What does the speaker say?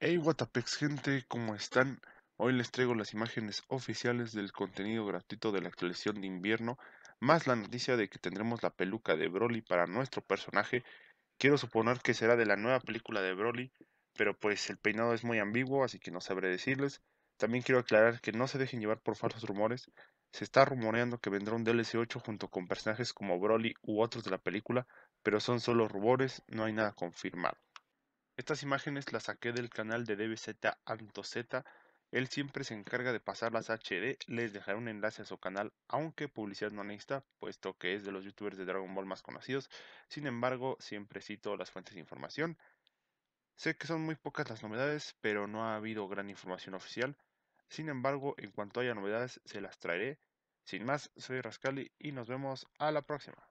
Hey Watapex gente, ¿cómo están? Hoy les traigo las imágenes oficiales del contenido gratuito de la actualización de invierno, más la noticia de que tendremos la peluca de Broly para nuestro personaje. Quiero suponer que será de la nueva película de Broly, pero pues el peinado es muy ambiguo, así que no sabré decirles. También quiero aclarar que no se dejen llevar por falsos rumores. Se está rumoreando que vendrá un DLC 8 junto con personajes como Broly u otros de la película, pero son solo rumores, no hay nada confirmado. Estas imágenes las saqué del canal de DBZ AntoZ, él siempre se encarga de pasarlas a HD, les dejaré un enlace a su canal, aunque publicidad no necesita, puesto que es de los youtubers de Dragon Ball más conocidos, sin embargo siempre cito las fuentes de información. Sé que son muy pocas las novedades, pero no ha habido gran información oficial, sin embargo en cuanto haya novedades se las traeré. Sin más, soy Rascali y nos vemos a la próxima.